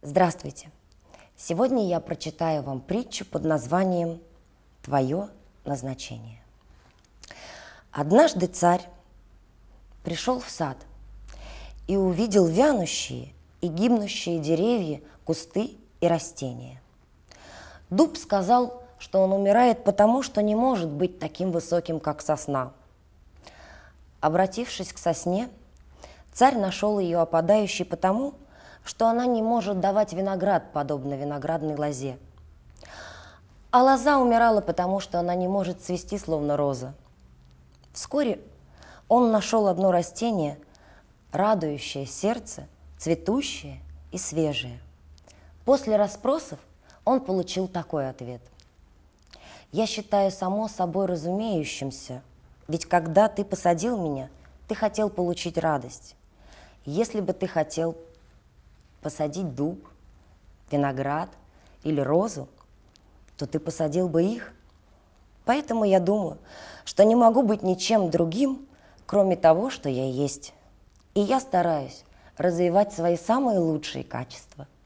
Здравствуйте! Сегодня я прочитаю вам притчу под названием «Твое назначение». Однажды царь пришел в сад и увидел вянущие и гибнущие деревья, кусты и растения. Дуб сказал, что он умирает потому, что не может быть таким высоким, как сосна. Обратившись к сосне, царь нашел ее опадающей потому, что она не может давать виноград, подобно виноградной лозе. А лоза умирала, потому что она не может цвести, словно роза. Вскоре он нашел одно растение, радующее сердце, цветущее и свежее. После расспросов он получил такой ответ. «Я считаю само собой разумеющимся, ведь когда ты посадил меня, ты хотел получить радость. Если бы ты хотел посадить дуб, виноград или розу, то ты посадил бы их. Поэтому я думаю, что не могу быть ничем другим, кроме того, что я есть. И я стараюсь развивать свои самые лучшие качества –